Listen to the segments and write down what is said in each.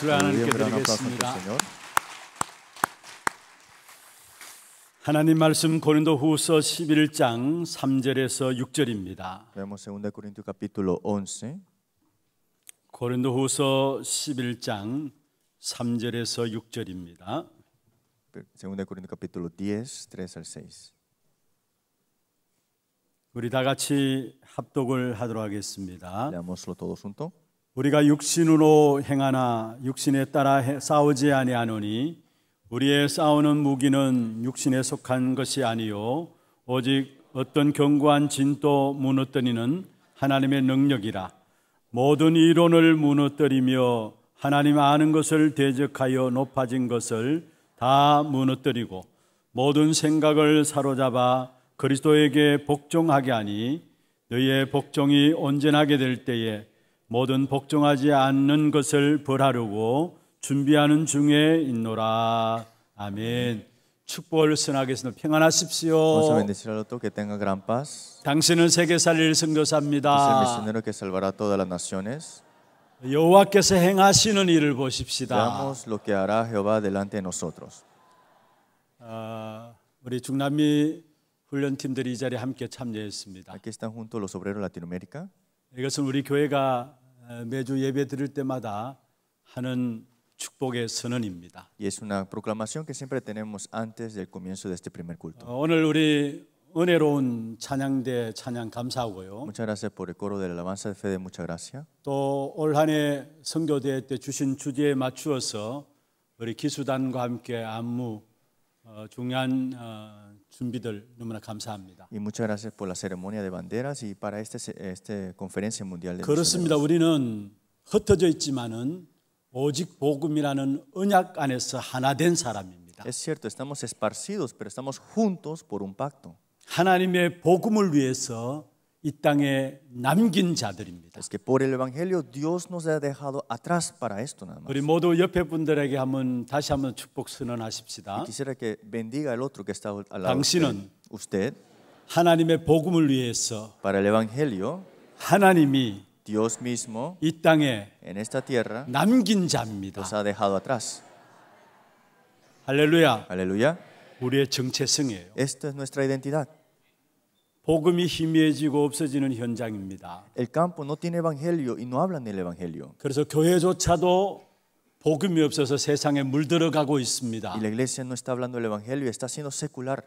박수를 하나님께 드리겠습니다. 하나님 말씀 고린도 후서 11장 3절에서 6절입니다. 고린도 후서 11장 3절에서 6절입니다. 2 Corintios c a p í t u 우리 다 같이 합독을 하도록 하겠습니다. 우리가 육신으로 행하나 육신에 따라 싸우지 아니하노니 우리의 싸우는 무기는 육신에 속한 것이 아니요 오직 어떤 견고한 진도 무너뜨리는 하나님의 능력이라 모든 이론을 무너뜨리며 하나님 아는 것을 대적하여 높아진 것을 다 무너뜨리고 모든 생각을 사로잡아 그리스도에게 복종하게 하니 너희의 복종이 온전하게 될 때에 뭐든 복종하지 않는 것을 벌하려고 준비하는 중에 있노라. 아멘. 축복을 선하겠습니다. 평안하십시오. 당신은 세계 살릴 선교사입니다. 여호와께서 행하시는 일을 보십시다. 아, 우리 중남미 훈련팀들이 이 자리에 함께 참여했습니다. 이것은 우리 교회가 매주 예배 드릴 때마다 하는 축복의 선언입니다. Y es una proclamación que siempre tenemos antes del comienzo de este primer culto. 오늘 우리 은혜로운 찬양대 찬양 감사하고요. Muchas gracias por el coro de la alabanza de Fede, muchas gracias. 또올 한해 선교대회 때 주신 주제에 맞추어서 우리 기수단과 함께 안무 어, 중요한 어, 준비들 너무나 감사합니다. Y muchas gracias por la ceremonia de banderas y para este este conferencia mundial de 그렇습니다. 우리는 흩어져 있지만은 오직 복음이라는 언약 안에서 하나 된 사람입니다. Es cierto, estamos esparcidos, pero estamos juntos por un pacto. 하나님의 복음을 위해서 이 땅에 남긴 자들입니다. Es que por el evangelio Dios nos ha dejado atrás para esto nada más. 우리 모두 옆에 분들에게 한번 다시 한번 축복 선언하십시다. Quisiera que bendiga el otro que está al lado. 당신은 usted 하나님의 복음을 위해서 para el evangelio 하나님이 Dios mismo 이 땅에 en esta tierra 남긴 자입니다. nos ha dejado atrás. 할렐루야. 할렐루야. 우리의 정체성이에요. Esta es nuestra identidad. 복음이 희미해지고 없어지는 현장입니다. El campo no tiene evangelio y no hablan del evangelio. 그래서 교회조차도 복음이 없어서 세상에 물들어가고 있습니다. Y la iglesia no está hablando del evangelio, está siendo secular.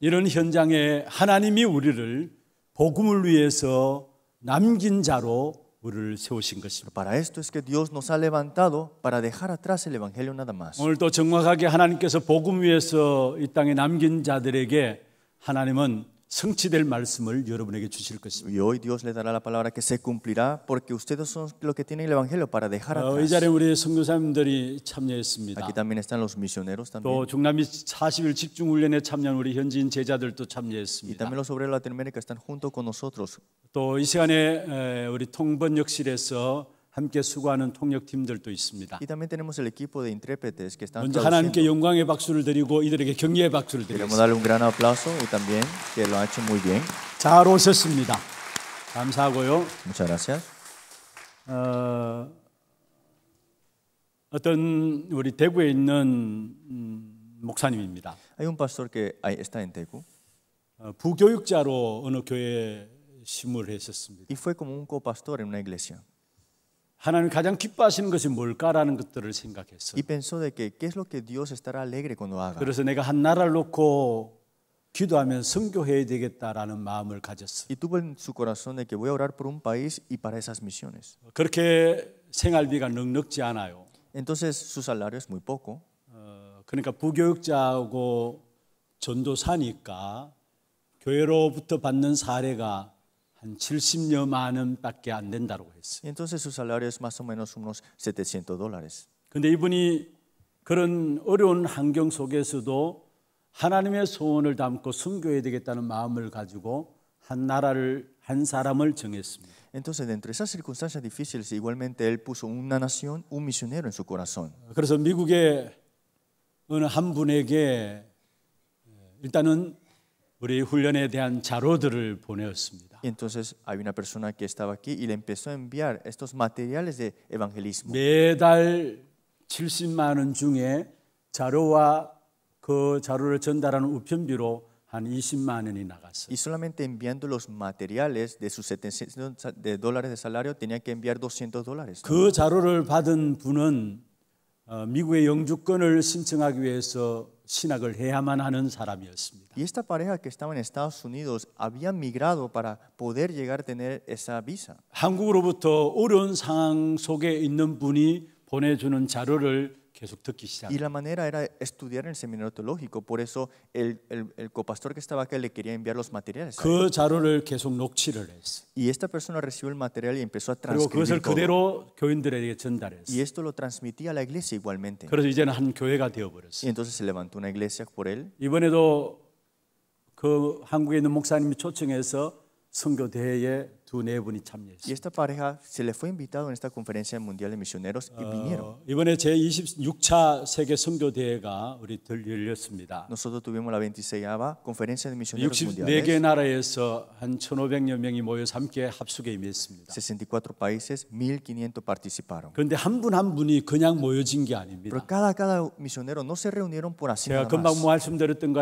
이런 현장에 하나님이 우리를 복음을 위해서 남긴 자로 우리를 세우신 것입니다. Para esto es que Dios nos ha levantado para dejar atrás el evangelio nada más. 오늘도 정확하게 하나님께서 복음 위해서 이 땅에 남긴 자들에게 하나님은 성취될 말씀을 여러분에게 주실 것입니다. Y hoy Dios les dará la palabra que se cumplirá porque ustedes son los que tienen el evangelio para dejar atrás. 이 자리에 우리 선교사님들이 참여했습니다. Aquí también están los misioneros también. 또 중남미 40일 집중 훈련에 참여한 우리 현지인 제자들도 참여했습니다. Y también los obreros latinoamericanos están junto con nosotros. 또이 시간에 우리 통번 역실에서 함께 수고하는 통역팀들도 있습니다. 먼저 하나님께 영광의 박수를 드리고 이들에게 격려의 박수를 드리니다잘 오셨습니다. 감사하고요. 어, 어떤 우리 대구에 있는 음, 목사님입니다. 어, 부교육자로 어느 교회에 심을 했었습니다. 하나님 가장 기뻐하시는 것이 뭘까라는 것들을 생각했어요. Y pensó de que qué es lo que Dios estará alegre cuando haga. 그래서 내가 한 나라를 놓고 기도하면 선교해야 되겠다라는 마음을 가졌어요. Y tuvo en su corazón de que voy a orar por un país y para esas misiones. 그렇게 생활비가 넉넉지 않아요. Entonces su salario es muy poco. 어, 그러니까 부교육자하고 전도사니까 교회로부터 받는 사례가 한 70여만 원밖에 안 된다고 했어요. Entonces su salario es más o menos unos 700 dólares. 근데 이분이 그런 어려운 환경 속에서도 하나님의 소원을 담고 순교해야 되겠다는 마음을 가지고 한 나라를 한 사람을 정했습니다. Entonces, dentro de esas circunstancias difíciles, igualmente él puso una nación, un misionero en su corazón. 그래서 미국의 어느 한 분에게 일단은 우리 훈련에 대한 자료들을 보내었습니다. Y entonces hay una persona que estaba aquí y le empezó a enviar estos materiales de evangelismo. 매달 70만 원 중에 자료와 그 자료를 전달하는 우편비로 한 20만 원이 나갔어요. Y solamente enviando los materiales de sus 700 de dólares de salario tenía que enviar 200 dólares. 그 자료를 받은 분은 미국의 영주권을 신청하기 위해서 신학을 해야만 하는 사람이었습니다. Y esta pareja que estaba en Estados Unidos había migrado para poder llegar a tener esa visa. 한국으로부터 어려운 상황 속에 있는 분이 보내주는 자료를 계속 듣기 시작. Y la manera era estudiar en el seminario teológico. Por eso el, el, el copastor que estaba acá le quería enviar los materiales. 그 자료를 계속 녹취를 했어. Y esta persona recibió el material y empezó a transcribir. 그리고 그것을 todo. 그대로 교인들에게 전달했어. Y esto lo transmitía a la iglesia igualmente. 그래서 이제는 한 교회가 되어 버렸어. Y entonces se levantó una iglesia por él. 이번에도 그 한국에 있는 목사님이 초청해서 선교대회에 두 네 분이 참여했습니다. Y esta pareja se le fue invitado en esta conferencia mundial de misioneros y vinieron. 어, 이번에 제 26차 세계 선교대회가 우리 들 열렸습니다. Nosotros tuvimos la 26ª conferencia de misioneros mundiales. 64개 나라에서 한 1,500여 명이 모여서 함께 합숙에 임했습니다. 64 países, 1,500 participaron. 그런데 한 분 한 분이 그냥 모여진 게 아닙니다. Pero cada cada misionero no se reunieron por así. 제가 금방 말씀드렸던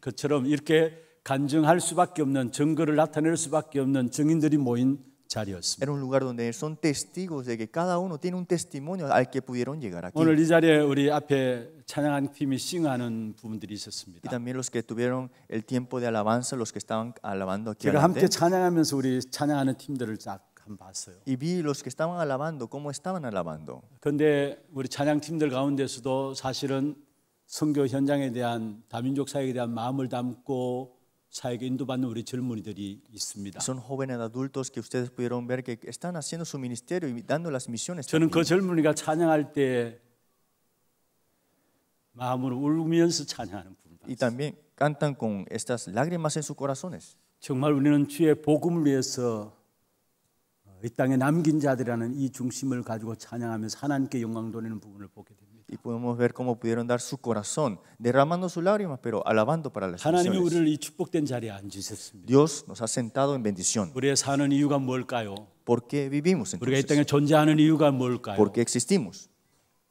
것처럼 이렇게 간증할 수밖에 없는 증거를 나타낼 수밖에 없는 증인들이 모인 Era un lugar donde son testigos de que cada uno tiene un testimonio al que pudieron llegar aquí. 오늘 이 자리에 우리 앞에 찬양한 팀이 싱하는 부분들이 있었습니다. Y también los que tuvieron el tiempo de alabanza, los que estaban alabando aquí. 제가 함께 찬양하면서 우리 찬양하는 팀들을 딱 봤어요. Y vi los que estaban alabando, cómo estaban alabando. 근데 우리 찬양 팀들 가운데서도 사실은 선교 현장에 대한 다민족 사역에 대한 마음을 담고 사역에 인도받는 우리 젊은이들이 있습니다. Son jóvenes adultos que ustedes pudieron ver que están haciendo su ministerio y dando las misiones. 저는 그 젊은이가 찬양할 때 마음으로 울면서 찬양하는 부분. Y también cantan con estas lágrimas en sus corazones. 정말 우리는 주의 복음을 위해서 이 땅에 남긴 자들이라는 이 중심을 가지고 찬양하면서 하나님께 영광 돌리는 부분을 보게 됩니다. y podemos ver cómo pudieron dar su corazón, derramando sus lágrimas, pero alabando para las 하나님이 naciones. 우리를 이 축복된 자리에 앉으셨습니다. Dios nos ha sentado en bendición. 우리의 사는 이유가 뭘까요? ¿Por qué vivimos 우리가 이 entonces? 땅에 존재하는 이유가 뭘까요? ¿Por qué existimos?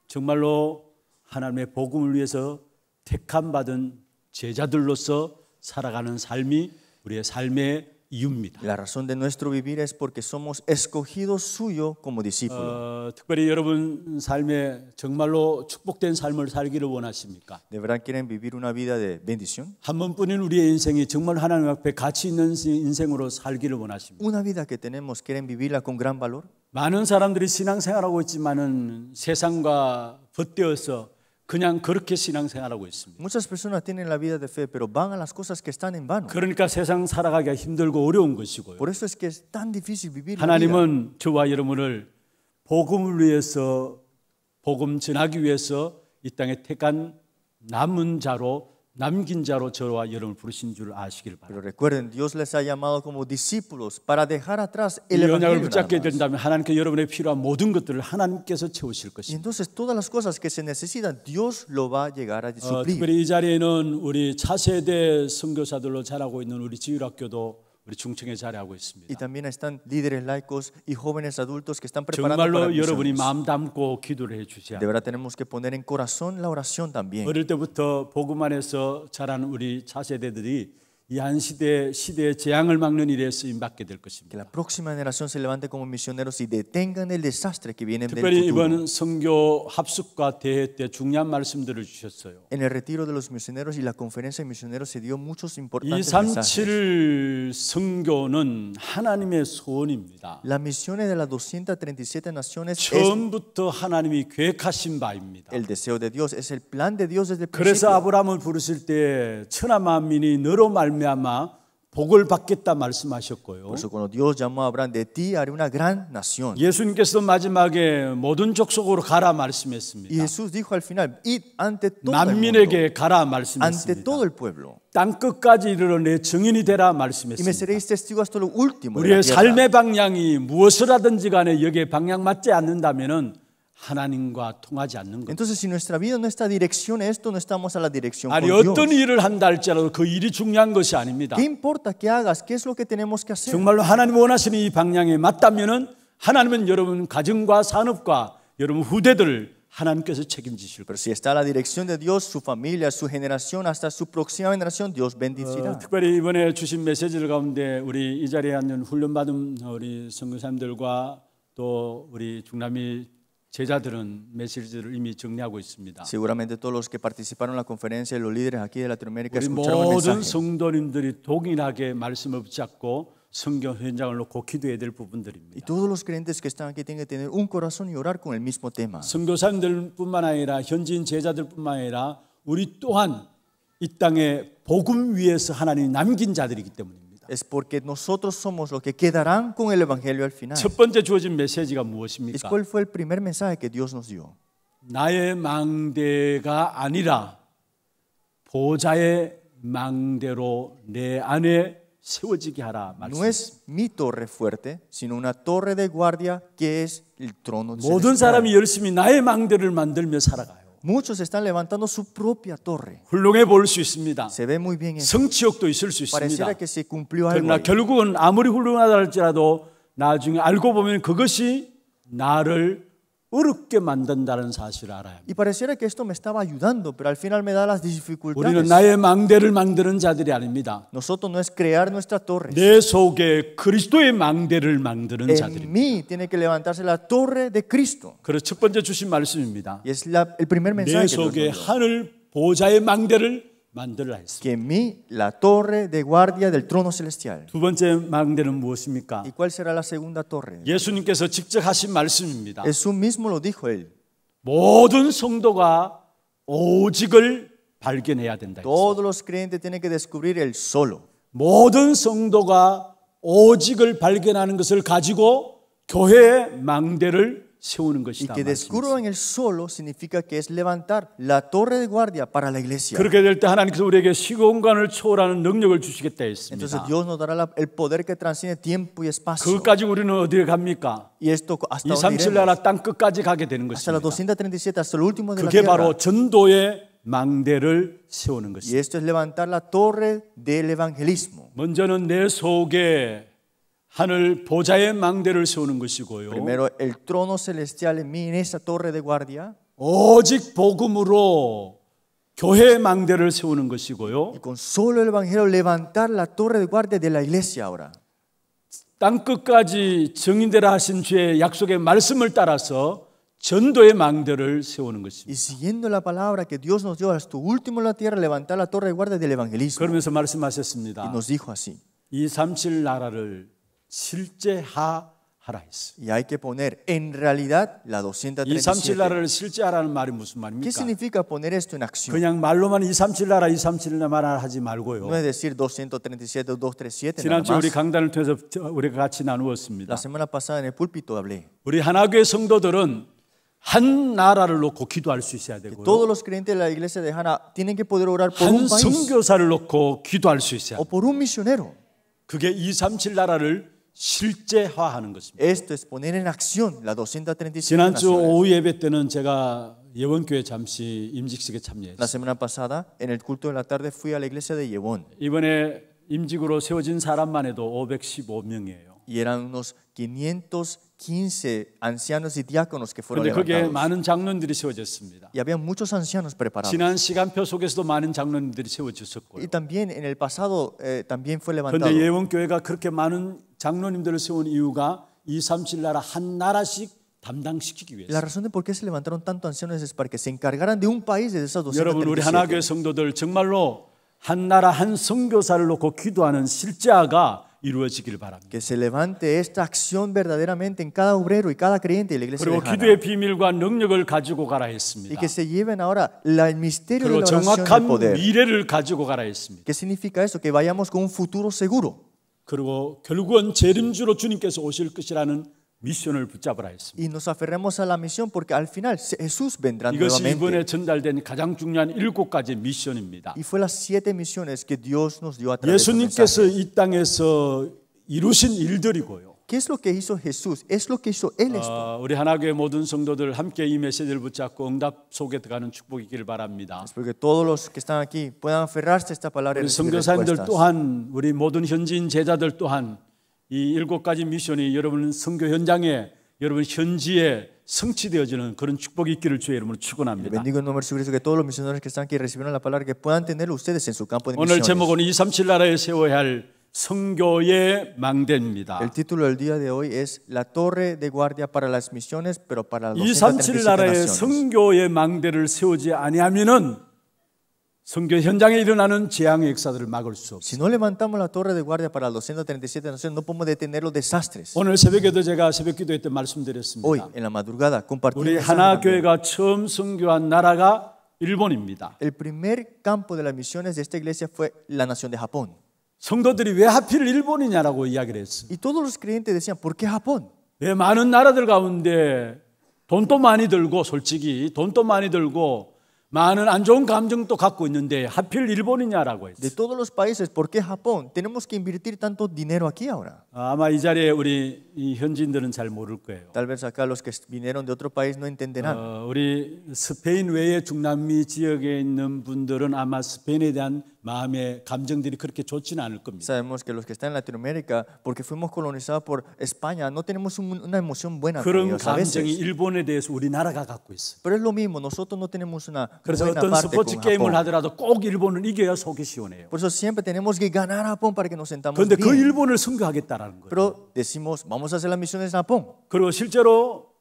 정말로 하나님의 복음을 위해서 택함 받은 제자들로서 살아가는 삶이 우리의 삶의 이유입니다. La razón de nuestro vivir es porque somos escogidos suyo como discípulo. 어, 특별히 여러분 삶에 정말로 축복된 삶을 살기를 원하십니까? De verdad quieren vivir una vida de bendición? 한 번뿐인 우리의 인생이 정말 하나님 앞에 가치 있는 인생으로 살기를 원하십니까? Una vida que tenemos quieren vivirla con gran valor? 많은 사람들이 신앙생활하고 있지만은 세상과 벗대어서 그냥 그렇게 신앙생활하고 있습니다. Muchas personas tienen la vida de fe, pero van a las cosas que están en vano. 그러니까 세상 살아가기가 힘들고 어려운 것이고요. Por eso es que es tan difícil vivir. 하나님은 저와 여러분을 복음을 위해서 복음 전하기 위해서 이 땅에 택한 남은 자로 남긴 자로 저와 여러분을 부르신 줄 아시길 바랍니다. Pero recuerden, Dios les ha llamado como discípulos para dejar atrás el evangelio. 언약을 붙잡게 된다면 하나님께 여러분의 필요한 모든 것들을 하나님께서 채우실 것입니다. Entonces todas las cosas que se necesitan, Dios lo va a llegar a suplir. 어, 특별히 이 자리에는 우리 차세대 선교사들로 자라고 있는 우리 지율학교도 우리 중층에 자리하고 있습니다. Y también están líderes laicos y jóvenes adultos que están preparando para misiones. 여러분이 마음 담고 기도를 해 주셔야. De verdad tenemos que poner en corazón la oración también. 어릴 때부터 복음 안에서 자란 우리 차세대들이 y han 시대 시대의 재앙을 막는 일에 쓰임 받게 될 것입니다. Que la próxima generación se levante como misioneros y detengan el desastre que viene del futuro. 특별히 이번 선교 합숙과 대회 때 중요한 말씀들을 주셨어요. En el retiro de los misioneros y la conferencia de misioneros se dio muchos importantes mensajes. 237 선교는 하나님의 소원입니다. La misión de las 237 naciones 처음부터 es 하나님이 계획하신 바입니다. El deseo de Dios es el plan de Dios desde el principio. 그래서 아브라함을 부르실 때 천하 만민이 너로 말 말미암아 복을 받겠다 말씀하셨고요. Por eso cuando Dios llamó a Abraham de ti haré una gran nación. 예수님께서 마지막에 모든 족속으로 가라 말씀했습니다. Jesús dijo al final id ante todo 난민에게 el mundo, 가라 말씀했습니다. ante todo el pueblo. 땅 끝까지 이르러 내 증인이 되라 말씀했습니다. Y me seréis testigo hasta lo último. 우리의 삶의 방향이 무엇을 하든지 간에 여기에 방향 맞지 않는다면은 하나님과 통하지 않는 것. Entonces si nuestra vida no está dirección a esto, no estamos a la dirección 아니, con Dios. 어떤 일을 한다 할지라도 그 일이 중요한 것이 아닙니다. ¿Qué importa que hagas? ¿Qué es lo que tenemos que hacer? 정말로 하나님 원하시는 이 방향에 맞다면은 하나님은 여러분 가정과 산업과 여러분 후대들을 하나님께서 책임지실 Pero si está la dirección de Dios, su familia, su generación, hasta su próxima generación, Dios bendecirá. 어, 특별히 이번에 주신 메시지를 가운데 우리 이 자리에 앉는 훈련받은 우리 선교사님들과 또 우리 중남미 제자들은 메시지를 이미 정리하고 있습니다. Seguramente todos los que participaron en la conferencia y los líderes aquí de Latinoamérica escucharon el mensaje. 모든 성도님들이 동일하게 말씀을 붙잡고 성경 현장을 놓고 기도해야 될 부분들입니다. Y todos los creyentes que están aquí tienen que tener un corazón y orar con el mismo tema. 선교사님들뿐만 아니라 현지인 제자들뿐만 아니라 우리 또한 이 땅에 복음 위에서 하나님이 남긴 자들이기 때문입니다. 것입니다. Es porque nosotros somos los que quedarán con el evangelio al final. 첫 번째 주어진 메시지가 무엇입니까? Es cuál fue el primer mensaje que Dios nos dio. 나의 망대가 아니라 보좌의 망대로 내 안에 세워지게 하라 No es mi torre fuerte, sino una torre de guardia que es el trono. 모든 사람이 열심히 나의 망대를 만들며 살아가요. Muchos están levantando su propia torre. 훌륭해 보일 수 있습니다. Se ve muy bien 성취욕도 있을 수 있습니다. Que se cumplió algo 그러나 결국은 아무리 훌륭하다 할지라도 나중에 알고 보면 그것이 나를 어렵게 만든다는 사실을 알아요. Y pareciera que esto me estaba ayudando, pero al final me da las dificultades. 우리는 나의 망대를 만드는 자들이 아닙니다. Nosotros no es crear nuestra torre. 내 속에 그리스도의 망대를 만드는 en 자들입니다. En mí tiene que levantarse la torre de Cristo. 그래서 첫 번째 주신 말씀입니다. Y es la, el primer mensaje 내 속에 하늘 보좌의 망대를 만들라 했습니다. Que mi la torre de guardia del trono celestial. 두 번째 망대는 무엇입니까? ¿Y cuál será la segunda torre? 예수님께서 직접 하신 말씀입니다. Jesús mismo lo dijo él. 모든 성도가 오직을 발견해야 된다. Todos los creyentes tienen que descubrir el solo. 모든 성도가 오직을 발견하는 것을 가지고 교회의 망대를 세우는 것이다. Y que descubran en el suelo significa que es levantar la torre de guardia para la iglesia. 그렇게 될 때 하나님께서 우리에게 시공간을 초월하는 능력을 주시겠다 했습니다. Entonces Dios nos dará el poder que transciende tiempo y espacio. 그까지 우리는 어디에 갑니까? Y esto hasta dónde iremos? 237 나라 땅 끝까지 가게 되는 것입니다. Hasta la 237 hasta el último de la tierra. 그게 바로 전도의 망대를 세우는 것입니다. Y esto es levantar la torre del evangelismo. 먼저는 내 속에 하늘 보좌의 망대를 세우는 것이고요. Primero el trono celestial en esa torre de guardia. 오직 복음으로 교회의 망대를 세우는 것이고요. Y con solo el evangelio levantar la torre de guardia de la iglesia ahora. 땅 끝까지 증인되라 하신 주의 약속의 말씀을 따라서 전도의 망대를 세우는 것입니다. Y siguiendo la palabra que Dios nos dio hasta último en la tierra levantar la torre de guardia del evangelismo. 그러면서 말씀하셨습니다. Y nos dijo así. 이 삼칠 나라를 실제하하라 했어. Y hay que poner en realidad la 237. 237 나라를 실제하라는 말이 무슨 말입니까? ¿Qué significa poner esto en acción? 그냥 말로만 237 나라 237 나라 하지 말고요. No es decir 237 237 지난주 우리 강단을 통해서 우리가 같이 나누었습니다. La semana pasada en el púlpito hablé. 우리 하나교회 성도들은 한 나라를 놓고 기도할 수 있어야 되고요. Todos los creyentes de la iglesia de Hana tienen que poder orar por un país. 한 선교사를 놓고 기도할 수 있어야. O por un misionero. 그게 237 나라를 실제화하는 것입니다. Esto es poner en acción la 237 지난주 오후 예배 때는 제가 예원교회 잠시 임직식에 참여했어요. La semana pasada en el culto de la tarde fui a la iglesia de Yewon. 이번에 임직으로 세워진 사람만 해도 515명이에요. Y eran unos 500 15 ancianos y diáconos que fueron 그런데 거기에 levantados. 많은 장로들이 세워졌습니다. Y había muchos ancianos preparados. 지난 시간표 속에서도 많은 장로들이 세워졌었고요. Y también en el pasado eh, también fue levantado. 그런데 예원교회가 그렇게 많은 장로님들을 세운 이유가 2, 3, 7 나라 한 나라씩 담당시키기 위해서. La razón de por qué se levantaron tanto ancianos es para que se encargaran de un país de esas 237. 여러분 우리 하나교회 성도들 정말로 한 나라 한 선교사를 놓고 기도하는 실제가 이루어지기를 바랍니다. Que se levante esta acción verdaderamente en cada obrero y cada creyente de la iglesia. 그리고 기도의 비밀과 능력을 가지고 가라 했습니다. Y que se lleven ahora la, el misterio de la oración del poder. 미래를 가지고 가라 했습니다. ¿Qué significa eso? Que vayamos con un futuro seguro. 그리고 결국은 재림주로 주님께서 오실 것이라는 미션을 붙잡으라 했습니다. Y nos aferremos a la misión porque al final Jesús vendrá nuevamente. 이것이 이번에 전달된 가장 중요한 일곱 가지 미션입니다. Y fue las siete misiones que Dios nos dio a través 예수님께서 이 땅에서 이루신 일들이고요. ¿Qué es lo que hizo Jesús? Es lo que hizo él esto. 어, 우리 하나교회 모든 성도들 함께 이 메시지를 붙잡고 응답 속에 들어가는 축복이 있기를 바랍니다. Es porque todos los que están aquí puedan aferrarse a esta palabra. 우리 성교사님들 또한 우리 모든 현지인 제자들 또한 이 일곱 가지 미션이 여러분 선교 현장에 여러분 현지에 성취되어지는 그런 축복이 있기를 주의 이름으로 축원합니다. Bendigo el nombre de Jesucristo que todos los misioneros que están aquí recibieron la palabra que puedan tener ustedes en su campo de misiones. 오늘 제목은 237 나라에 세워야 할 성교의 망대입니다. El título del día de hoy es La torre de guardia para las misiones, pero para los 237 나라에 성교의 망대를 세우지 아니하면은 선교 현장에 일어나는 재앙의 역사들을 막을 수 없어. Si no levantamos la torre de guardia para los 237 naciones, no podemos detener los desastres. 오늘 새벽에도 제가 새벽 기도회 때 말씀드렸습니다. Hoy en la madrugada compartimos. 우리 하나 교회가 처음 선교한 나라가 일본입니다. El primer campo de las misiones de esta iglesia fue la nación de Japón. 성도들이 왜 하필 일본이냐라고 이야기를 했어. Y todos los creyentes decían, ¿por qué Japón? 왜 많은 나라들 가운데 돈도 많이 들고 솔직히 돈도 많이 들고 많은 안 좋은 감정도 갖고 있는데 하필 일본이냐라고 했어요. De todos los países, ¿por qué Japón? Tenemos que invertir tanto dinero aquí ahora. 아마 이 자리에 우리 이 현지인들은 잘 모를 거예요. Tal vez acá los que vinieron de otro país no entenderán. 어, 우리 스페인 외의 중남미 지역에 있는 분들은 아마 스페인에 대한 마음의 감정들이 그렇게 좋지는 않을 겁니다. Sabemos que los que están en Latinoamérica, porque fuimos colonizados por España, no tenemos un, una emoción buena. 그런 감정이 일본에 대해서 우리나라가 갖고 있어. Pero es lo mismo, nosotros no tenemos una 그래서 buena 어떤 parte 스포츠 con 게임을 Japón. 하더라도 꼭 일본은 이겨야 속이 시원해요. Por eso siempre tenemos que ganar a Japón para que nos sentamos bien. 그런데 그 일본을 승가하겠다라. 나가는 거예요. Pero decimos vamos a hacer las misiones en Japón. 그리고 실제로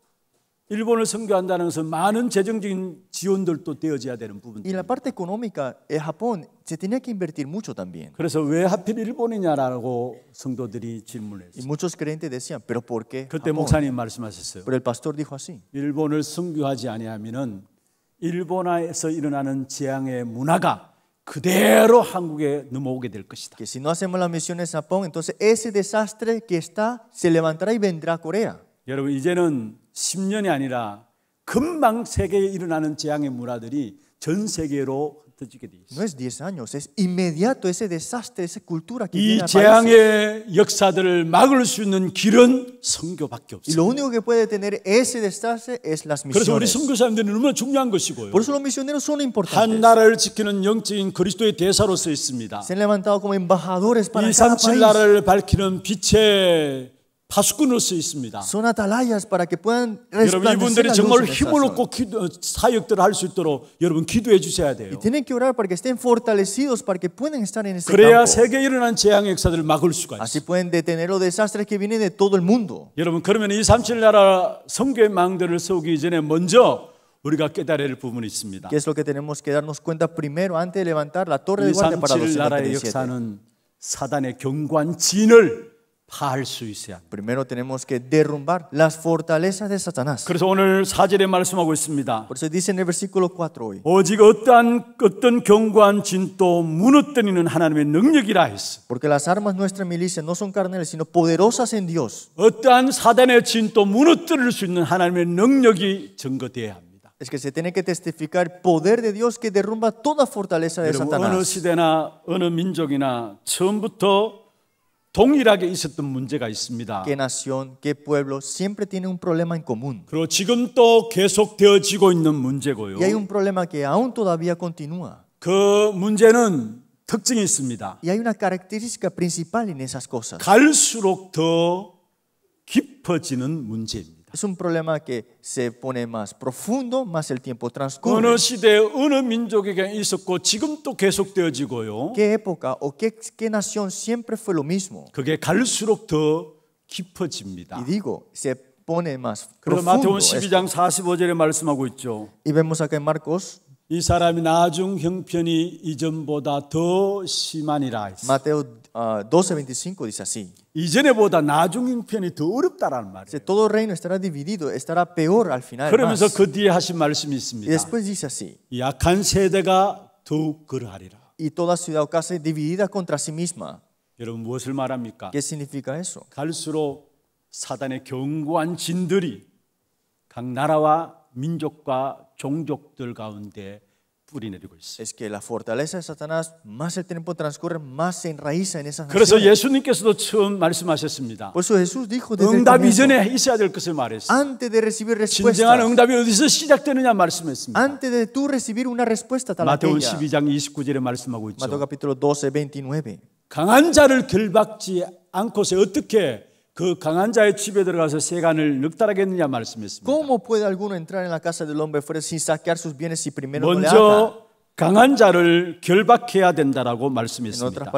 일본을 선교한다는 것은 많은 재정적인 지원들도 되어져야 되는 부분. Y la parte económica en Japón se tenía que invertir mucho también. 그래서 왜 하필 일본이냐라고 성도들이 질문을 했어요. Y muchos creyentes decían, pero ¿por qué? 그때 Japón? 목사님 말씀하셨어요. Pero el pastor dijo así. 일본을 선교하지 아니하면은 일본에서 일어나는 재앙의 문화가 그대로 한국에 넘어오게 될 것이다. Que si no hacemos las misiones a Japón, entonces ese desastre que está se levantará y vendrá a Corea. 여러분 이제는 10년이 아니라 금방 세계에 일어나는 재앙의 문화들이 전 세계로 No es 10 años, es inmediato ese desastre, esa cultura que viene 이 재앙의 역사들을 막을 수 있는 길은 선교밖에 없어요. Y lo único que puede tener ese desastre es las misiones. 그래서 우리 선교사님들은 얼마나 중요한 것이고요. Por eso los misioneros son importantes. 한 나라를 지키는 영적인 그리스도의 대사로서 있습니다. Se han levantado como embajadores para cada país. 237 나라를 밝히는 빛의 파수꾼으로서 있습니다. Son atalayas para que puedan 여러분 이분들이 정말 힘을 얻고 기도, 사역들을 할수 있도록 여러분 기도해 주셔야 돼요. Y tienen que orar para que estén fortalecidos para que puedan estar en ese 그래야 campo. 세계에 일어난 재앙 역사들을 막을 수가 있어요. Así pueden detener los desastres que vienen de todo el mundo. 여러분 그러면 이 삼칠 나라 선교의 망대를 세우기 전에 먼저 우리가 깨달아야 할 부분이 있습니다. Que es lo que tenemos que darnos cuenta primero antes de levantar la torre de guardia para los 77. 이 삼칠 나라의 역사는 사단의 경관진을 Primero tenemos que derrumbar las fortalezas de Satanás. 그래서 오늘 4절에 말씀하고 있습니다. Por eso dice en el versículo 4 hoy. 오직 어떠한 어떤 경관 진도 무너뜨리는 하나님의 능력이라 했어. Porque las armas nuestra milicia no son carnales sino poderosas en Dios. 어떠한 사단의 진도 무너뜨릴 수 있는 하나님의 능력이 증거돼야 합니다. es que se tiene que testificar poder de Dios que derrumba toda fortaleza de Satanás. 어느 시대나 어느 민족이나 처음부터 동일하게 있었던 문제가 있습니다. qué nación, qué pueblo siempre tiene un problema en común. 그리고 지금 또 계속되어지고 있는 문제고요. Y hay un problema que aún todavía continúa. 그 문제는 특징이 있습니다. Y hay una característica principal en esas cosas. 갈수록 더 깊어지는 문제입니다. Es un problema que se pone más profundo, más el tiempo transcurre. 어느 시대에 어느 민족에게 있었고 지금도 계속되어지고요. ¿Qué época o qué, qué nación siempre fue lo mismo? 그게 갈수록 더 깊어집니다. Y digo, se pone más profundo. 마태복음 12장 45절에 말씀하고 있죠. Y vemos acá en Marcos 이 사람이 나중 형편이 이전보다 더 심하니라. Mateo uh, 12:25 dice así. 이전에보다 나중 편이 더 어렵다라는 말이에요. Todo reino estará dividido, estará peor al final. 그러면서 más. 그 뒤에 하신 말씀이 있습니다. Y después dice así. 약한 세대가 더욱 그러하리라. Y toda ciudad o casa dividida contra sí misma. 여러분 무엇을 말합니까? ¿Qué significa eso? 갈수록 사단의 견고한 진들이 각 나라와 민족과 종족들 가운데 뿌리 내리고 있어요. Es que la fortaleza de Satanás más el tiempo transcurre más se enraiza en esas 그래서 예수님께서도 처음 말씀하셨습니다. Por eso Jesús dijo desde 응답 이전에 있어야 될 것을 말했어요. Antes de recibir respuesta. 진정한 응답이 어디서 시작되느냐 말씀했습니다. Antes de tú recibir una respuesta tal 마태복음 12장 29절에 말씀하고 있죠. 마태복음 12:29 강한 자를 결박지 않고서 어떻게 그 강한 자의 집에 들어가서 세간을 늑달하겠느냐 말씀했습니다. ¿Cómo puede alguno entrar en la casa del hombre fuera sin saquear sus bienes si primero no le ata? 강한 자를 결박해야 된다라고 말씀했습니다.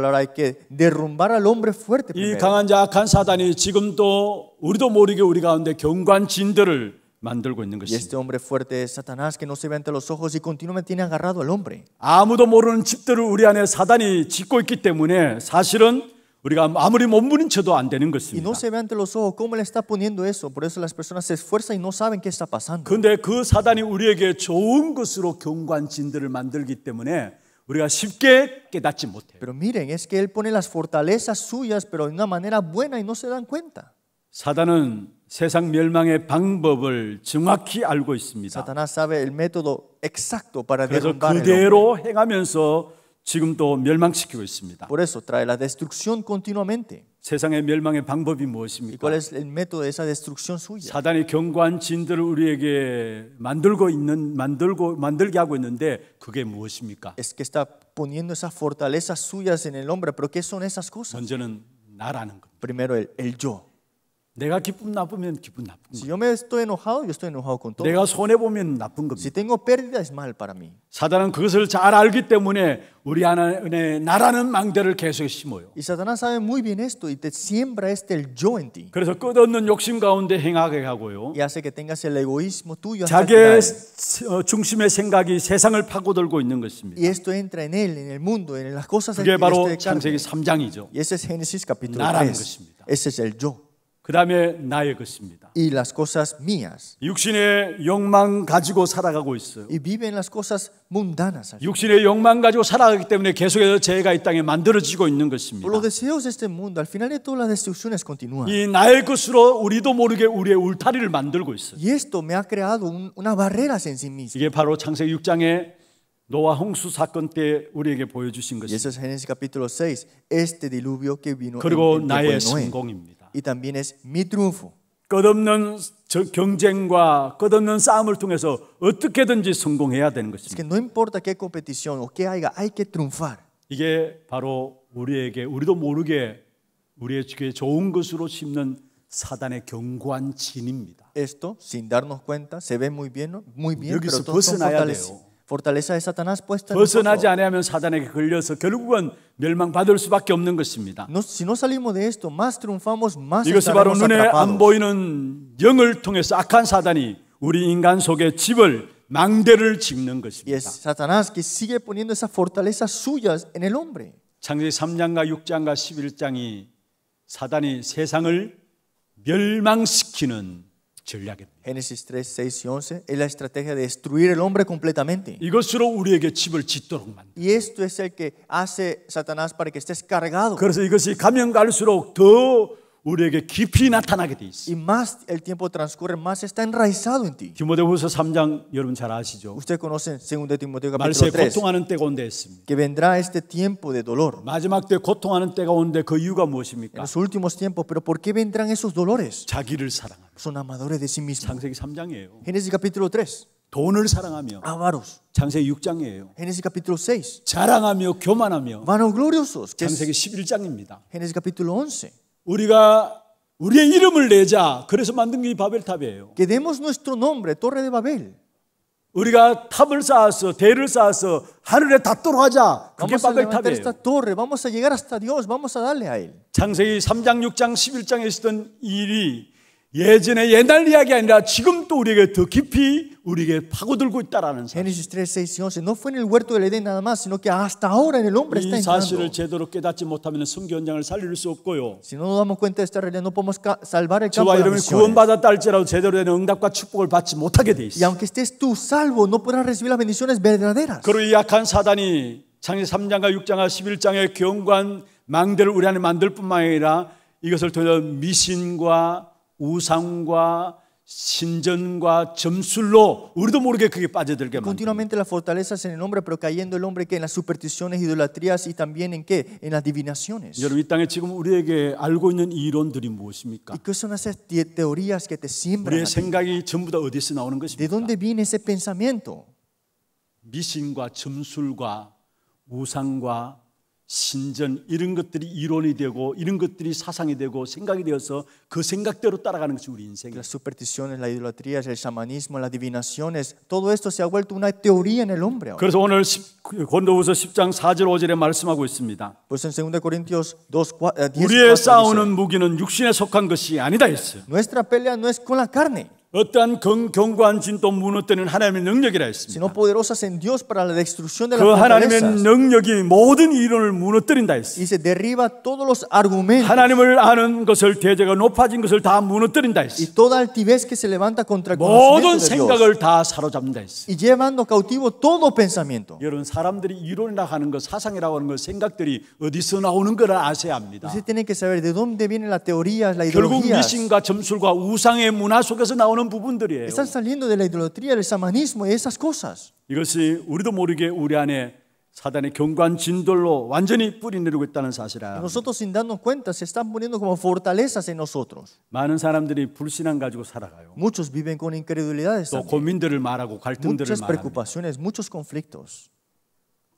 이 강한 자 악한 사단이 지금도 우리도 모르게 우리 가운데 경관진들을 만들고 있는 것입니다. Este hombre fuerte Satanás que no se ve ante los ojos y continuamente tiene agarrado al hombre. 아무도 모르는 집들을 우리 안에 사단이 짓고 있기 때문에 사실은 우리가 아무리 몸부림쳐도 안 되는 것입니다. Y no se ve ante los ojos cómo le está poniendo eso. Por eso las personas se esfuerzan y no saben qué está pasando. 근데 그 사단이 우리에게 좋은 것으로 경관진들을 만들기 때문에 우리가 쉽게 깨닫지 못해요. Pero miren, es que él pone las fortalezas suyas pero de una manera buena y no se dan cuenta. 사단은 세상 멸망의 방법을 정확히 알고 있습니다. Satanás sabe el método exacto para derrumbar el hombre. 그대로 행하면서 지금도 멸망시키고 있습니다. Por eso trae la destrucción continuamente. 세상의 멸망의 방법이 무엇입니까? ¿Y cuál es el método de esa destrucción suya? 사단이 경고한 진들을 우리에게 만들고 있는 만들고 만들게 하고 있는데 그게 무엇입니까? Es que está poniendo esas fortalezas suyas en el hombre, pero ¿qué son esas cosas? 먼저는 나라는 것. Primero el, el yo. 내가 기쁨 나쁘면 기쁨 나쁜 Si yo me estoy enojado, yo estoy enojado con todo. 내가 손해 보면 나쁜 겁니다. Si tengo pérdida es mal para mí. 사단은 그것을 잘 알기 때문에 우리 안에 나라는 망대를 계속 심어요. Y Satanás sabe muy bien esto y te siembra este el yo en ti. 그래서 끝없는 욕심 가운데 행하게 하고요. Y hace que tengas el egoísmo tuyo. 자기의 중심의 생각이 세상을 파고들고 있는 것입니다. Y esto entra en él, en el mundo, en las cosas. 그게 바로 창세기 3장이죠. Y ese es Génesis capítulo 3. 나라는 것입니다. Ese es el yo. 그다음에 나의 것입니다. Y las cosas mías. 육신의 욕망 가지고 살아가고 있어요. Y viven las cosas mundanas. 육신의 욕망 가지고 살아가기 때문에 계속해서 죄가 이 땅에 만들어지고 있는 것입니다. Los deseos de este mundo al final de todas las destrucciones continúan. 이 나의 것으로 우리도 모르게 우리의 울타리를 만들고 있어요. Y esto me ha creado un, una barrera en sí mismo. 이게 바로 창세기 6장의 노아 홍수 사건 때 우리에게 보여주신 것입니다. 그리고 나의 성공입니다. y también es mi triunfo. 끝없는 경쟁과 끝없는 싸움을 통해서 어떻게든지 성공해야 되는 것입니다. Es que no importa qué competición o qué haya, hay que triunfar. 이게 바로 우리에게 우리도 모르게 우리의 주께 좋은 것으로 심는 사단의 견고한 진입니다. Esto, sin darnos cuenta, se ve muy bien, muy bien, pero todos son fortalecidos. fortaleza de Satanás puesta en 벗어나지 아니하면 사단에게 걸려서 결국은 멸망받을 수밖에 없는 것입니다. No, si no salimos de esto, más triunfamos, más 이것이 바로 눈에 atrapados. 안 보이는 영을 통해서 악한 사단이 우리 인간 속에 집을 망대를 짓는 것입니다. Yes, Satanás que sigue poniendo esas fortalezas suyas en el hombre. 창세기 3장과 6장과 11장이 사단이 세상을 멸망시키는 전략입니다. Génesis 3, 6 y 11 es la estrategia de destruir el hombre completamente. Y esto es el que hace Satanás para que estés cargado. 우리에게 깊이 나타나게 돼 있어. Y más el tiempo transcurre, más está enraizado en ti. 디모데후서 3장 여러분 잘 아시죠? Usted conoce 2 Timoteo capítulo 3. 말세 고통하는 때가 온다 했습니다. Que vendrá este tiempo de dolor. 마지막 때 고통하는 때가 온데 그 이유가 무엇입니까? En los últimos tiempos, pero ¿por qué vendrán esos dolores? 자기를 사랑하는. Son amadores de sí mismos. 창세기 3장이에요. Génesis capítulo 3. 돈을 사랑하며 avaros. 장세기 6장이에요. Génesis capítulo 6. 자랑하며 교만하며. Vangloriosos. 장세기 11장입니다. Génesis capítulo 11. 우리가 우리의 이름을 내자. 그래서 만든 게 바벨탑이에요. Que demos nuestro nombre, Torre de Babel. 우리가 탑을 쌓아서 대를 쌓아서 하늘에 닿도록 하자. 그게 바벨탑이에요. Esta torre, vamos a llegar hasta Dios, vamos a darle a él. 창세기 3장, 6장, 11장에 있었던 일이 예전의 옛날 이야기 아니라 지금 또 우리에게 더 깊이 우리에게 파고들고 있다라는 사실. Génesis 3:6 no fue en el huerto del Edén nada más, sino que hasta ahora en el hombre está entrando. 이 사실을 제대로 깨닫지 못하면 선교 현장을 살릴 수 없고요. Si no nos damos cuenta de esta realidad no podemos salvar el campo de la misión. 구원받았다 할지라도 제대로 된 응답과 축복을 받지 못하게 돼 있어. Y aunque estés tú salvo no podrás recibir las bendiciones verdaderas. 그리고 이 약한 사단이 창세 3장과 6장과 11장의 경관 망대를 우리 안에 만들 뿐만 아니라 이것을 통해 미신과 우상과 Continuamente las fortalezas en el hombre, pero cayendo el hombre que en las supersticiones, idolatrías y también en qué? En las divinaciones. ¿Y qué son esas teorías que te siembran? ¿De dónde viene ese pensamiento? 미신과 점술과 우상과 신전 이런 것들이 이론이 되고 이런 것들이 사상이 되고 생각이 되어서 그 생각대로 따라가는 것이 우리 인생이에요. Las supersticiones, la idolatría, el chamanismo, las divinaciones, todo esto se ha vuelto una teoría en el hombre. 그래서 오늘 고린도후서 10장 4절 5절에 말씀하고 있습니다. Pues en 2 Corintios 2:10 우리의 싸우는 무기는 육신에 속한 것이 아니다 했어요. Nuestra pelea no es con la carne. 어떠한 경고한 진도 무너뜨리는 하나님의 능력이라 했습니다. Sino poderosas en Dios para la destrucción de las 그 하나님의 능력이 모든 이론을 무너뜨린다 했습니다. Y se derriba todos los argumentos. 하나님을 아는 것을 대제가 높아진 것을 다 무너뜨린다 했습니다. Y toda altivez que se levanta contra el 모든 생각을 다 사로잡는다 했습니다. Y llevando cautivo todo pensamiento. 여러분 사람들이 이론이라고 하는 것, 사상이라고 하는 것, 생각들이 어디서 나오는 걸 아셔야 합니다. Usted tiene que saber de dónde vienen las teorías, la ideología. 결국 미신과 점술과 우상의 문화 속에서 나오는 그런 부분들이에요. Están saliendo de la idolatría, del samanismo, esas cosas. 이것이 우리도 모르게 우리 안에 사단의 경관 진돌로 완전히 뿌리내리고 있다는 사실아. Nosotros sin darnos cuenta se están poniendo como fortalezas en nosotros. 많은 사람들이 불신앙 가지고 살아가요. Muchos viven con incredulidades. 또 고민들을 말하고 갈등들을 말하고. Muchas preocupaciones, muchos conflictos.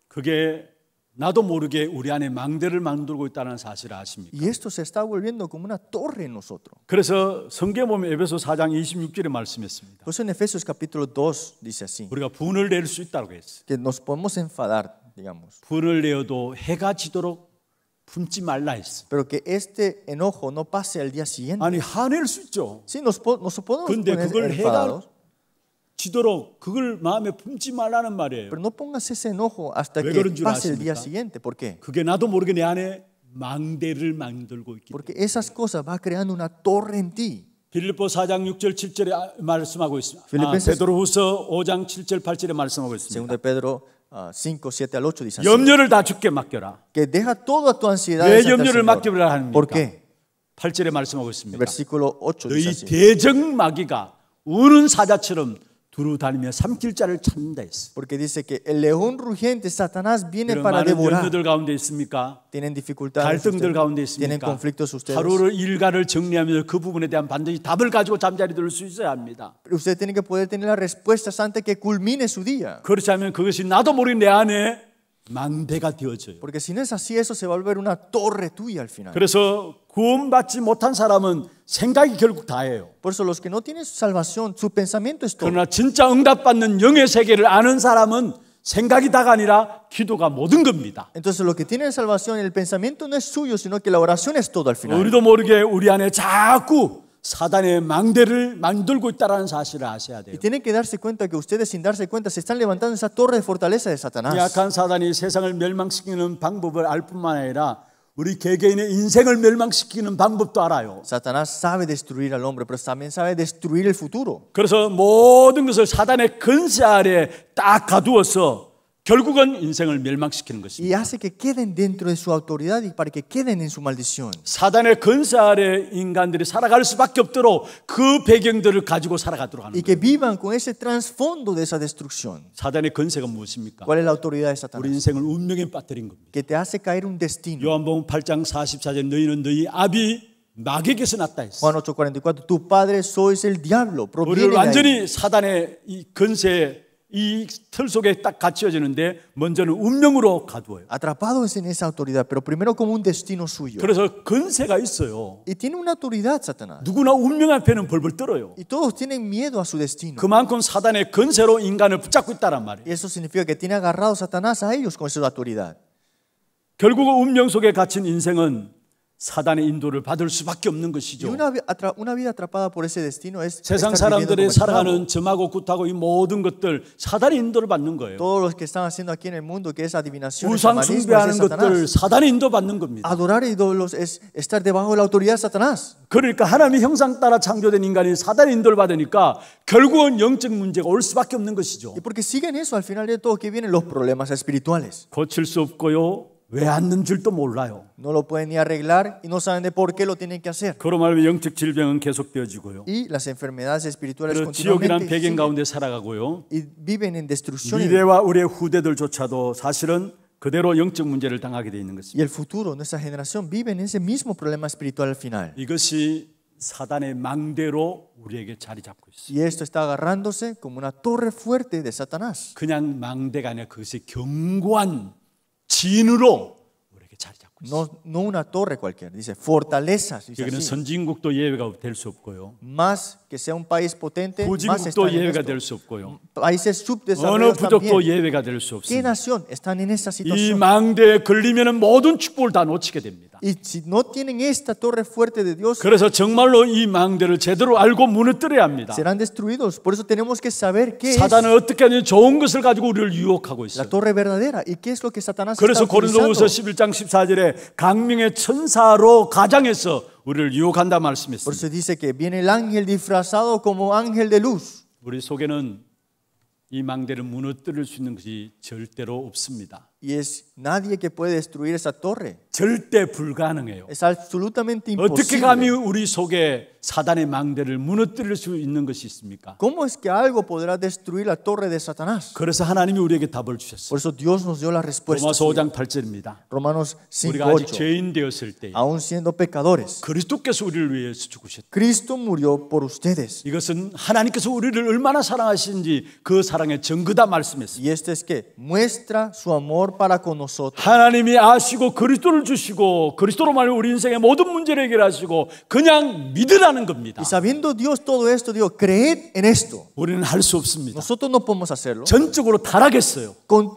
그게 나도 모르게 우리 안에 망대를 만들고 있다는 사실을 아십니까? Y esto se está volviendo como una torre en nosotros. 그래서 성경 보면 에베소 4장 26절에 말씀했습니다. Pues en Efesios capítulo 2 dice así. 우리가 분을 낼 수 있다고 했어요. Que nos podemos enfadar, digamos. 분을 내어도 해가 지도록 품지 말라 했어. Pero que este enojo no pase al día siguiente. 아니 화낼 수 있죠. Sí, nos nos podemos 근데 그걸 해가 지도록 그걸 마음에 품지 말라는 말이에요. Pero no pongas ese enojo hasta que pase el día siguiente. ¿Por qué? 그게 나도 모르게 내 안에 망대를 만들고 있기 Porque esas cosas va creando una torre en ti. 빌립보 4장 6절 7절에 말씀하고 있습니다. 아, 베드로후서 5장 7절 8절에 말씀하고 있습니다. 2 베드로 5, 7 al 8 dice así. 염려를 다 주께 맡겨라. Que deja toda tu ansiedad 왜 염려를 맡겨라 합니까? ¿Por qué? 8절에 말씀하고 있습니다. Versículo 8 너희 대적마귀가 우는 사자처럼 두루 다니며 삼킬 자를 찾는다 했어. Porque dice que el león rugiente Satanás viene para devorar. 연구들 가운데 있습니까? Tienen dificultades. 갈등들 가운데 있습니까? Tienen conflictos ustedes. 하루를 일과를 정리하면서 그 부분에 대한 반드시 답을 가지고 잠자리 들을 수 있어야 합니다. Usted tiene que poder tener las respuestas antes que culmine su día. 그렇지 않으면 그것이 나도 모르는 내 안에 망대가 되어져요. Porque si no es así eso se va a volver una torre tuya al final. 그래서 구원받지 못한 사람은 생각이 결국 다예요. Por eso los que no tienen salvación, su pensamiento es todo. 그러나 진짜 응답받는 영의 세계를 아는 사람은 생각이 다가 아니라 기도가 모든 겁니다. Entonces lo que tiene salvación, el pensamiento no es suyo, sino que la oración es todo al final. 우리도 모르게 우리 안에 자꾸 사단의 망대를 만들고 있다라는 사실을 아셔야 돼요. Y tienen que darse cuenta que ustedes sin darse cuenta se están levantando esa torre de fortaleza de Satanás. 약한 사단이 세상을 멸망시키는 방법을 알 뿐만 아니라 우리 개개인의 인생을 멸망시키는 방법도 알아요. Satanás sabe destruir al hombre, pero también sabe destruir el futuro. 그래서 모든 것을 사단의 근세 아래 딱 가두어서 결국은 인생을 멸망시키는 것입니다. Y hace que queden dentro de su autoridad y para que queden en su maldición. 사단의 근사 아래 인간들이 살아갈 수밖에 없도록 그 배경들을 가지고 살아가도록 하는. Y que vivan con ese trasfondo de esa destrucción. 사단의 근세가 무엇입니까? ¿Cuál es la autoridad de Satanás? 우리 인생을 운명에 빠뜨린 겁니다. Que te hace caer un destino. 요한복음 8장 44절 너희는 너희 아비 마귀에게서 났다 했어. Juan 8:44 Tu padre sois el diablo. 우리를 완전히 사단의 이 근세에 이틀 속에 딱 갇혀지는데 먼저는 운명으로 가두어요. Atrapados en esa autoridad, pero primero como un destino suyo. 그래서 근세가 있어요. Y tiene una autoridad Satanás. 누구나 운명 앞에는 벌벌 떨어요. Y todos tienen miedo a su destino. 그만큼 사단의 근세로 인간을 붙잡고 있다란 말이에요. Y eso significa que tiene agarrado Satanás a ellos con su autoridad. 결국은 운명 속에 갇힌 인생은 사단의 인도를 받을 수밖에 없는 것이죠. 세상 사람들이 살아가는 점하고 굿하고 이 모든 것들 사단의 인도를 받는 거예요. 우상 숭배하는 것들 사단의 인도 받는 겁니다. 그러니까 하나님의 형상 따라 창조된 인간이 사단의 인도를 받으니까 결국은 영적 문제가 올 수밖에 없는 것이죠. 고칠 수 없고요. 왜 앉는 줄도 몰라요. No lo pueden ni arreglar y no saben de por qué lo tienen que hacer. 그로 말하면 영적 질병은 계속되어지고요. Y las enfermedades espirituales continuamente. 지옥이란 배경 가운데 살아가고요. Y viven en destrucción. 미래와 우리의 후대들조차도 사실은 그대로 영적 문제를 당하게 되어 있는 것입니다. Y el futuro nuestra generación vive en ese mismo problema espiritual al final. 이것이 사단의 망대로 우리에게 자리 잡고 있어요. Y esto está agarrándose como una torre fuerte de Satanás. 그냥 망대가 아니라 그것이 견고한 진으로 우리에게 자리 잡고 있습니다. No, no una torre cualquiera, dice fortalezas. 여기는 선진국도 예외가 될 수 없고요. Más que sea un país potente, más están 예외가 될 수 없고요. Países 어느 부족도 예외가 될 수 없습니다. ¿Qué nación están en esta situación? 이 망대에 걸리면은 모든 축복을 다 놓치게 됩니다. 있습니다. Y si no tienen esta torre fuerte de Dios, 그래서 정말로 이 망대를 제대로 알고 무너뜨려야 합니다. serán destruidos. Por eso tenemos que saber qué 사단은 es 어떻게 하면 좋은 것을 가지고 우리를 유혹하고 있어요. la torre verdadera y qué es lo que Satanás está 그래서 고린도후서 utilizando. 11장 14절에 강명의 천사로 가장해서 우리를 유혹한다 Por 말씀했습니다. eso dice que viene el ángel disfrazado como ángel de luz. 우리 속에는 이 망대를 무너뜨릴 수 있는 것이 절대로 없습니다. Y es Nadie que puede destruir esa torre. 절대 불가능해요. Es absolutamente imposible. 어떻게 감히 우리 속에 사단의 망대를 무너뜨릴 수 있는 것이 있습니까? ¿Cómo es que algo podrá destruir la torre de Satanás? 그래서 하나님이 우리에게 답을 주셨어요. Por eso Dios nos dio la respuesta. 로마서 5장 8절입니다. Romanos 5:8. 우리가 아직 죄인 되었을 때, aun siendo pecadores, 그리스도께서 우리를 위해서 죽으셨다. Cristo murió por ustedes. 이것은 하나님께서 우리를 얼마나 사랑하시는지 그 사랑의 증거다 말씀했습니다. Y este es que muestra su amor para con 하나님이 아시고 그리스도를 주시고 그리스도로만 우리 인생의 모든 문제를 해결하시고 그냥 믿으라는 겁니다. Y sabiendo Dios todo esto, dijo, creed en esto. 우리는 할 수 없습니다. Nosotros no podemos hacerlo. 전적으로 타락했어요. Con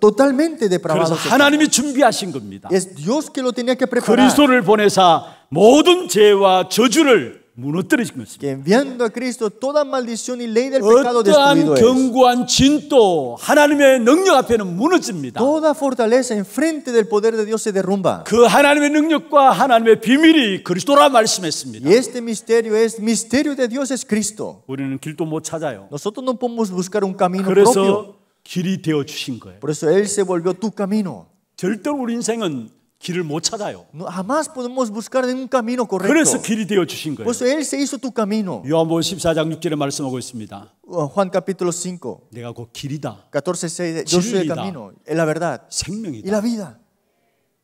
totalmente depravado. 그래서 하나님이 준비하신 겁니다. Es Dios que lo tenía que preparar. 그리스도를 보내사 모든 죄와 저주를 무너뜨리신 것입니다. Que enviando a Cristo toda maldición y ley del pecado destruido es. 견고한 진도 하나님의 능력 앞에는 무너집니다. Toda fortaleza enfrente del poder de Dios se derrumba. 그 하나님의 능력과 하나님의 비밀이 그리스도라 말씀했습니다. Y este misterio es misterio de Dios es Cristo. 우리는 길도 못 찾아요. Nosotros no podemos buscar un camino 그래서 propio. 길이 되어 주신 거예요. Por eso él se volvió tu camino. 절대로 우리 인생은 길을 못 찾아요. Jamás podemos buscar un camino correcto. 그래서 길이 되어 주신 거예요. Por eso él se hizo tu camino. 요한복음 14장 6절에 말씀하고 있습니다. Juan capítulo 5. 내가 곧 길이다. 14:6. Yo soy el camino, la verdad, 생명이다. Y la vida.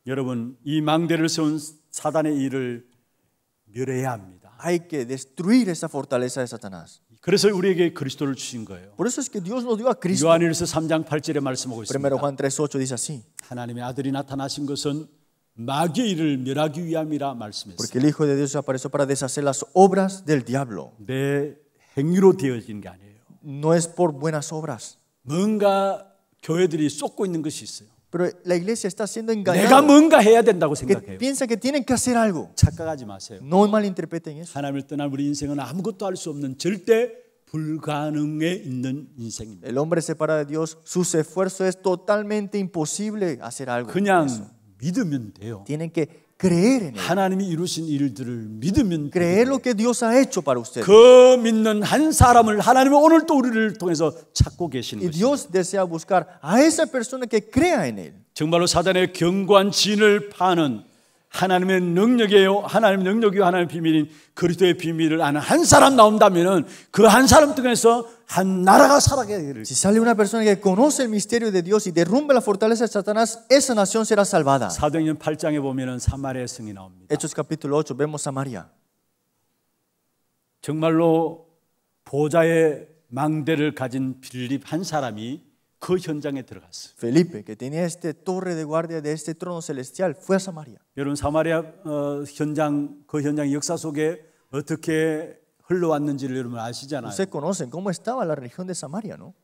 여러분 이 망대를 세운 사단의 일을 멸해야 합니다. Hay que destruir esa fortaleza de Satanás. 그래서 우리에게 그리스도를 주신 거예요. Por eso es que Dios nos dio a Cristo. 요한일서 3장 8절에 말씀하고 있습니다. 1 Juan 3:8 dice así. 하나님의 아들이 나타나신 것은 마귀의 일을 멸하기 위함이라 말씀했습니다. Porque el hijo de Dios apareció para deshacer las obras del diablo. 내 행위로 되어진 게 아니에요. No es por buenas obras. 뭔가 교회들이 쏟고 있는 것이 있어요. Pero la iglesia está siendo engañada. 내가 뭔가 해야 된다고 생각해요. Piensa que tienen que hacer algo. 착각하지 마세요. No malinterpreten eso. 하나님을 떠난 우리 인생은 아무것도 할수 없는 절대 불가능에 있는 인생입니다. El hombre separado de Dios, sus esfuerzos es totalmente imposible hacer algo. 그냥 믿으면 돼요. Tienen que creer en él. 하나님이 이루신 일들을 믿으면 creer lo que Dios ha hecho para ustedes. 그 믿는 한 사람을 하나님은 오늘 또 우리를 통해서 찾고 계시는 것입니다. Dios desea buscar a esa persona que crea en él. 정말로 사단의 경관 진을 파는 하나님의 능력이에요. 하나님의 능력이요. 하나님의 비밀인 그리스도의 비밀을 아는 한 사람 나온다면은 그 한 사람 통해서 한 나라가 살아가기를. Si sale una persona que conoce el misterio de Dios y derrumba la fortaleza de Satanás, esa nación será salvada. 사도행전 8장에 보면은 사마리아 성이 나옵니다. Hechos capítulo 8 vemos Samaria. 정말로 보좌의 망대를 가진 빌립 한 사람이 그 현장에 들어갔어요. Felipe, que tenía este torre de guardia de este trono celestial, fue a Samaria. 여러분 사마리아 어, 현장 그 현장 역사 속에 어떻게 흘러왔는지를 여러분 아시잖아요. Ustedes conocen cómo estaba la religión de Samaria, ¿no?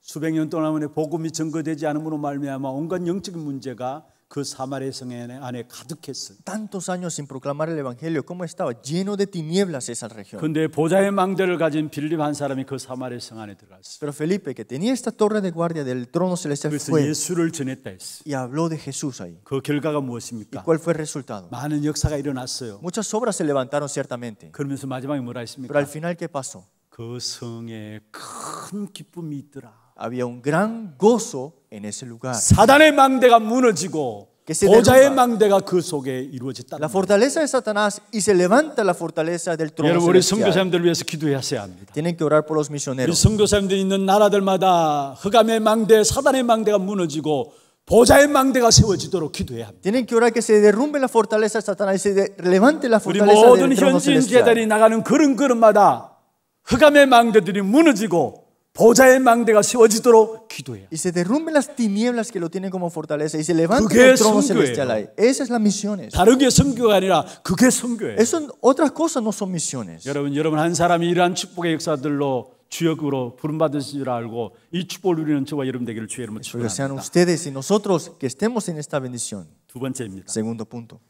수백 년 동안에 복음이 증거되지 않음으로 말미암아 온갖 영적인 문제가 그 사마리아 성 안에 가득했어요. Tantos años sin proclamar el evangelio, cómo estaba lleno de tinieblas esa región. 근데 보좌의 망대를 가진 빌립 한 사람이 그 사마리아 성 안에 들어갔어요. Pero Felipe que tenía esta torre de guardia del trono celestial fue 예수를 전했다 했어. Y habló de Jesús ahí. 그 결과가 무엇입니까? ¿Y cuál fue el resultado? 많은 역사가 일어났어요. Muchas obras se levantaron ciertamente. 그러면서 마지막에 뭐라 했습니까? Pero al final qué pasó? 그 성에 큰 기쁨이 있더라. había un gran gozo en ese lugar. 사단의 망대가 무너지고 보좌의 망대가 그 속에 이루어졌다. La fortaleza de Satanás y se levanta la fortaleza del trono. 여러분 우리 선교사님들 위해서 기도해야 합니다. Tienen que orar por los misioneros. 우리 선교사님들 있는 나라들마다 흑암의 망대, 사단의 망대가 무너지고 보좌의 망대가 세워지도록 기도해야 합니다. Tienen que orar que se derrumbe la fortaleza de Satanás y se levante la fortaleza del trono celestial. 우리 모든 현지인 제자들이 나가는 그런 걸음마다 흑암의 망대들이 무너지고 보잘망대가 세워지도록 기도해요. Y se derrumben las tinieblas que lo tienen como fortaleza y se levante el trono celestial ahí. Esas las misiones. 다른 게 선교가 아니라 그게 선교예요. Eso otras cosas no son misiones. 여러분 여러분 한 사람이 이러한 축복의 역사들로 주역으로 부름받으신 줄 알고 이 축복을 누리는 저와 여러분 되기를 주의 이름으로 축복합니다. sean ustedes y nosotros que estemos en esta bendición. 두 번째입니다. Segundo punto.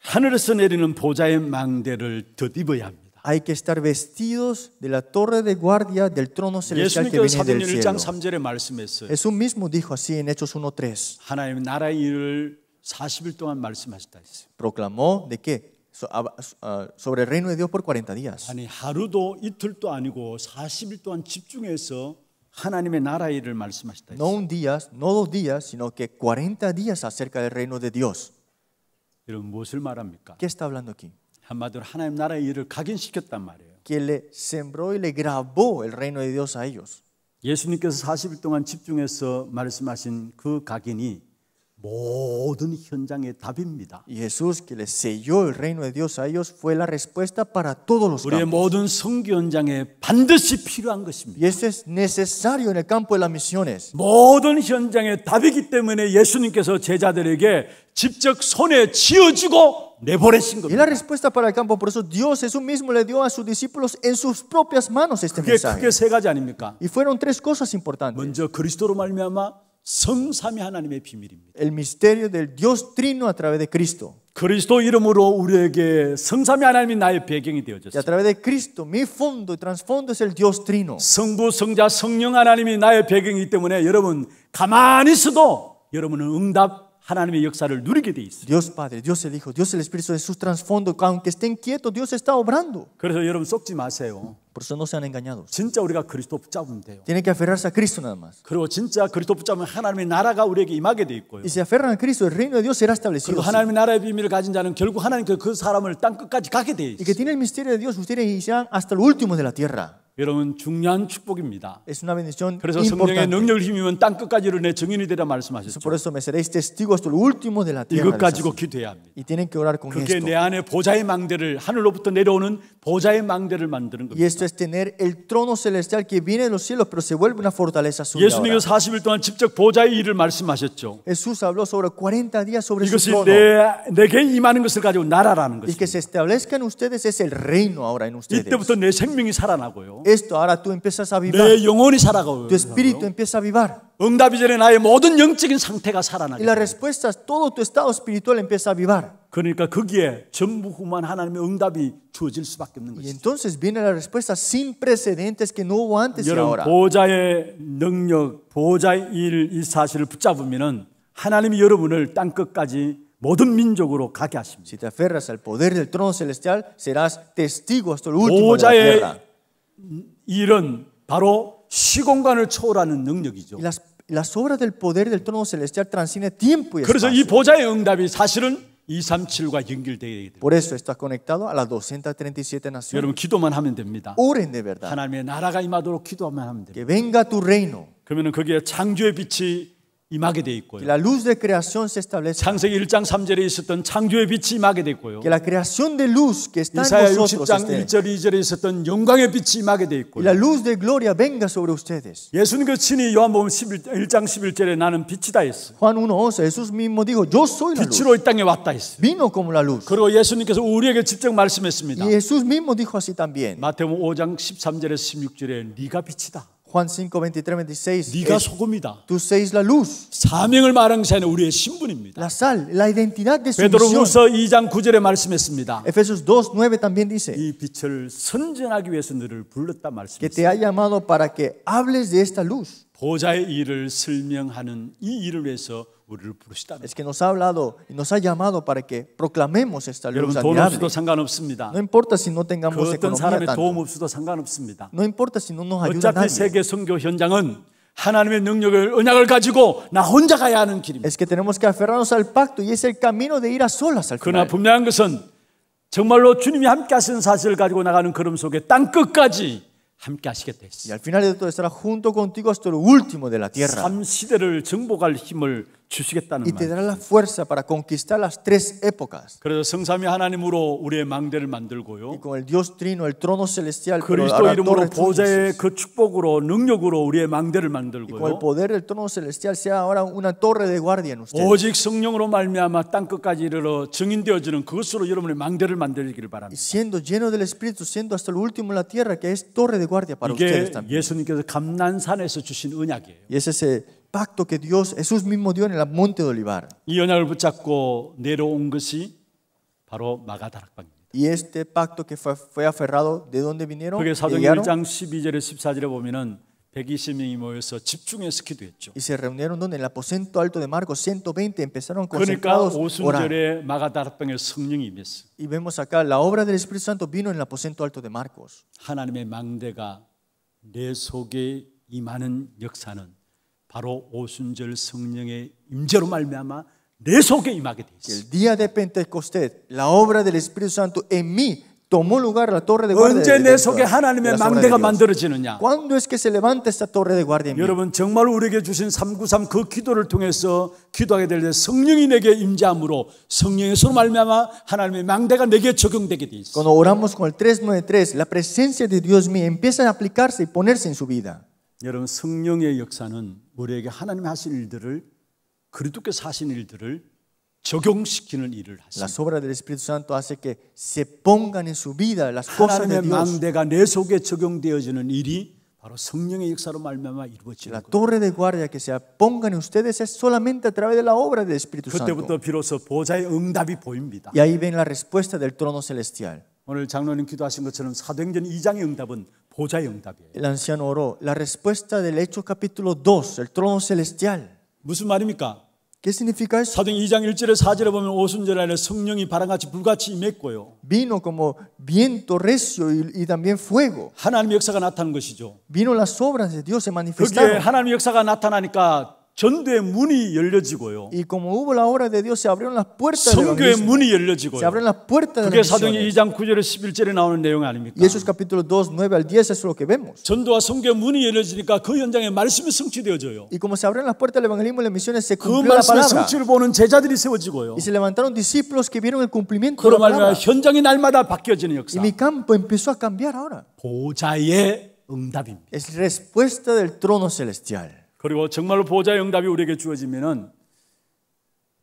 하늘에서 내리는 보좌의 망대를 덧입어야 합니다. Hay que estar vestidos de la torre de guardia del trono celestial que viene del cielo. Jesús mismo dijo así en Hechos 1.3. Proclamó de qué? Ah, ah, sobre el reino de Dios por 40 días. No un día, no dos días, sino que 40 días acerca del reino de Dios. ¿Qué está hablando aquí? 한마디로 하나님 나라의 일을 각인시켰단 말이에요. Que le sembró y le grabó el reino de Dios a ellos. 예수님께서 40일 동안 집중해서 말씀하신 그 각인이 모든 현장의 답입니다. Jesús que les selló el reino de Dios a ellos fue la respuesta para todos los 우리의 campos. 모든 선교 현장에 반드시 필요한 것입니다. Y eso es necesario en el campo de las misiones. 모든 현장의 답이기 때문에 예수님께서 제자들에게 직접 손에 쥐어주고 내보내신 겁니다. Y la respuesta para el campo por eso Dios Jesús mismo le dio a sus discípulos en sus propias manos este 그게 mensaje. 크게 세 가지 아닙니까? Y fueron tres cosas importantes. 먼저 그리스도로 말미암아 성삼위 하나님의 비밀입니다. El misterio del Dios trino a través de Cristo. 그리스도 이름으로 우리에게 성삼위 하나님이 나의 배경이 되어졌습니다. A través de Cristo, mi fondo y trasfondo es el Dios trino. 성부, 성자, 성령 하나님이 나의 배경이기 때문에 여러분 가만히 있어도 여러분은 응답 하나님의 역사를 누리게 돼 있어요. Dios Padre, Dios el Hijo, Dios el Espíritu Jesús trasfondo, aunque estén quietos, Dios está obrando. 그래서 여러분 속지 마세요. Por eso no sean engañados. 진짜 우리가 그리스도 붙잡으면 돼요. Tienen que aferrarse a Cristo nada más. 그리고 진짜 그리스도 붙잡으면 하나님의 나라가 우리에게 임하게 돼 있고요. Y si aferran a Cristo, el reino de Dios será establecido. 그리고 하나님의 나라의 비밀을 가진 자는 결국 하나님께 그 사람을 땅 끝까지 가게 돼 있어요. Y que tiene el misterio de Dios, ustedes irán hasta lo último de la tierra. 여러분 중요한 축복입니다. Es una bendición 그래서 성령의 능력을 힘입으면 땅 끝까지를 내 증인이 되라 말씀하셨죠. Por eso me seréis testigos hasta lo último de la tierra. 이것 가지고 기도해야 합니다. Y tienen que orar con 그게 esto. 내 안에 보좌의 망대를 하늘로부터 내려오는 보좌의 망대를 만드는 겁니다. Y esto es tener el trono celestial que viene de los cielos, pero se vuelve una fortaleza suya. Jesús habló sobre 40 días sobre su trono. Y que se establezcan ustedes es el reino ahora en ustedes. Esto ahora tú empiezas a vivir Tu espíritu empieza a vivir Y la respuesta es todo tu estado espiritual empieza a vivir 그러니까 거기에 전무후무한 하나님의 응답이 주어질 수밖에 없는 것이죠. Entonces viene la respuesta sin precedentes que no hubo antes y ahora. 보좌의 능력, 보좌의 일 이 사실을 붙잡으면은 하나님이 여러분을 땅 끝까지 모든 민족으로 가게 하십니다. Si te aferras al poder del trono celestial, serás testigo hasta el último de la tierra. 일은 바로 시공간을 초월하는 능력이죠. Las, las obras del poder del trono celestial transcienden tiempo y espacio. 그래서 이 보좌의 응답이 사실은 237과 연결되어야 돼요. Por eso está conectado a las 237 naciones. 여러분 기도만 하면 됩니다. Oren de verdad. 하나님의 나라가 임하도록 기도만 하면 됩니다. Que venga tu reino. 그러면은 거기에 창조의 빛이 임하게 돼 있고요. La luz de creación se establece. 창세기 1장 3절에 있었던 창조의 빛이 임하게 돼 있고요. Que la creación de luz que está en vosotros. 이사야 60장 1절 2절에 있었던 영광의 빛이 임하게 돼 있고요. La luz de gloria venga sobre ustedes. 예수님 그 친히 요한복음 11장 11절에 나는 빛이다 했어요. Juan 1:11 Jesús mismo dijo yo soy la luz. 빛으로 이 땅에 왔다 했어요. Vino como la luz. 그리고 예수님께서 우리에게 직접 말씀했습니다. Y Jesús mismo dijo así también. 마태복음 5장 13절에서 16절에 네가 빛이다. Juan 5, 23, 26. 네가 소금이다. Tú seis la luz. 사명을 말한 것이 아니라 우리의 신분입니다. La sal, la identidad de su 베드로후서 2장 9절에 말씀했습니다. Efesios 2:9 también dice. 이 빛을 선전하기 위해서 너를 불렀다 말씀했습니다. Que te ha llamado para que hables de esta luz. 보좌의 일을 설명하는 이 일을 위해서 Es que nos ha hablado y nos ha llamado para que proclamemos esta luz No importa si no tengamos economía tanto. No importa si no nos ayuda nadie. 하나님의 능력을 언약을 가지고 나 혼자 가야 하는 길입니다. Es que tenemos que aferrarnos al pacto y es el camino de ir a solas al final. 그러나 분명한 것은 정말로 주님이 함께 하시는 사실을 가지고 나가는 걸음 속에 땅 끝까지 함께 하시겠다 했어요. Y al final de todo estará junto contigo hasta lo último de la tierra. 3 시대를 정복할 힘을 주시겠다는 y te dará la fuerza para conquistar las tres épocas. 그래서 성삼위 하나님으로 우리의 망대를 만들고요. Y con el Dios trino, el trono celestial, 그리스도 이름으로 보좌의 그 축복으로 능력으로 우리의 망대를 만들고요. Y con el poder del trono celestial sea ahora una torre de guardia en ustedes. 오직 성령으로 말미암아 땅 끝까지 이르러 증인되어지는 그것으로 여러분의 망대를 만들기를 바랍니다. Y siendo lleno del Espíritu, siendo hasta lo último en la tierra, que es torre de guardia para ustedes también. 이게 예수님께서 감난산에서 주신 언약이에요. Y ese pacto que Dios, Jesús mismo dio en el monte de Olivar. Y este pacto que fue, aferrado, ¿de dónde vinieron? Y se reunieron donde en el aposento alto de Marcos 120 empezaron con el Y vemos acá la obra del Espíritu Santo vino en el aposento alto de Marcos. 바로 오순절 성령의 임재로 말미암아 내 속에 임하게 돼 있어. El día de Pentecostés, la obra del Espíritu Santo en mí tomó lugar la torre de guardia. 언제 내 속에 하나님의 망대가 만들어지느냐? Cuando es que se levanta esta torre de guardia en mí? 여러분 정말 우리에게 주신 393 그 기도를 통해서 기도하게 될 때 성령이 내게 임재함으로 성령의 손 말미암아 하나님의 망대가 내게 적용되게 돼 있어. Cuando oramos con el 393, la presencia de Dios mí empieza a aplicarse y ponerse en su vida. 여러분 성령의 역사는 우리에게 하나님 하신 일들을 그리스도께서 하신 일들을 적용시키는 일을 하십니다. Las obras del Espíritu Santo hace que se pongan en su vida las cosas de Dios. 망대가 내 속에 적용되어지는 일이 바로 성령의 역사로 말미암아 이루어지는 La torre de guardia que se pongan en ustedes es solamente a través de la obra del Espíritu Santo. 그때부터 비로소 보좌의 응답이 보입니다. Y ahí ven la respuesta del trono celestial. 오늘 장로님 기도하신 것처럼 사도행전 2장의 응답은 보자응답이에요. El anciano oró. La respuesta del Hechos capítulo 2, el trono celestial. 무슨 말입니까? ¿Qué significa eso? 사도행 2장 1절에 4절에 보면 오순절 날에 성령이 바람같이 불같이 임했고요. Vino como viento recio y, y también fuego. 하나님의 역사가 나타난 것이죠. Vino las obras de Dios se manifestaron. 그게 하나님의 역사가 나타나니까 전도의 문이 열려지고요. Y como hubo la obra de Dios se abrieron las puertas 성교의 문이 열려지고요. Se abrieron las puertas 그게 사도행 2장 9절에서 11절에 나오는 내용 아닙니까? Y eso es capítulo 2, 9 al 10 es lo que vemos. 전도와 성교의 문이 열려지니까 그 현장에 말씀이 성취되어져요. Y como se abrieron las puertas del evangelismo y las misiones se cumplió la palabra. 그 말씀의 성취를 보는 제자들이 세워지고요. Y se levantaron discípulos que vieron el cumplimiento de la palabra. 현장이 날마다 바뀌어지는 역사. Y mi campo empezó a cambiar ahora. 보좌의 응답입니다. Es respuesta del trono celestial. 그리고 정말로 보좌의 응답이 우리에게 주어지면은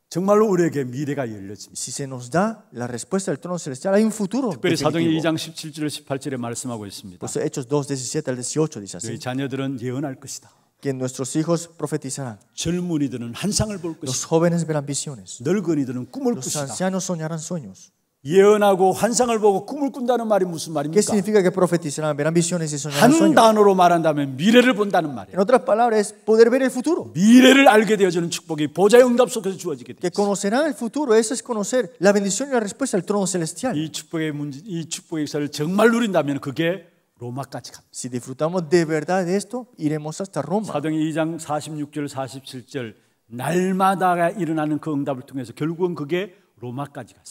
정말로 우리에게 미래가 열려집니다. Si se nos da la respuesta del trono celestial hay un futuro. 특별히 사도행 2장 17절 18절에 말씀하고 있습니다. Pues Hechos 2:17 al 18 dice así. 자녀들은 예언할 것이다. que nuestros hijos profetizarán. 젊은이들은 환상을 볼 것이다. Los jóvenes verán visiones. 늙은이들은 꿈을 Los 꾼다. ancianos soñarán sueños. 예언하고 환상을 보고 꿈을 꾼다는 말이 무슨 말입니까? ¿Qué significa que profetizar, verán visiones y soñar sueños? 한 단어로 말한다면 미래를 본다는 말이에요. En otras palabras, poder ver el futuro. 미래를 알게 되어지는 축복이 보좌의 응답 속에서 주어지게 돼. Que conocerá el futuro, eso es conocer la bendición y la respuesta al trono celestial. 이 축복의 문제, 이 축복의 역사를 정말 누린다면 그게 로마까지 갑니다. Si disfrutamos de verdad de esto, iremos hasta Roma. 사도행전 2장 46절 47절 날마다 일어나는 그 응답을 통해서 결국은 그게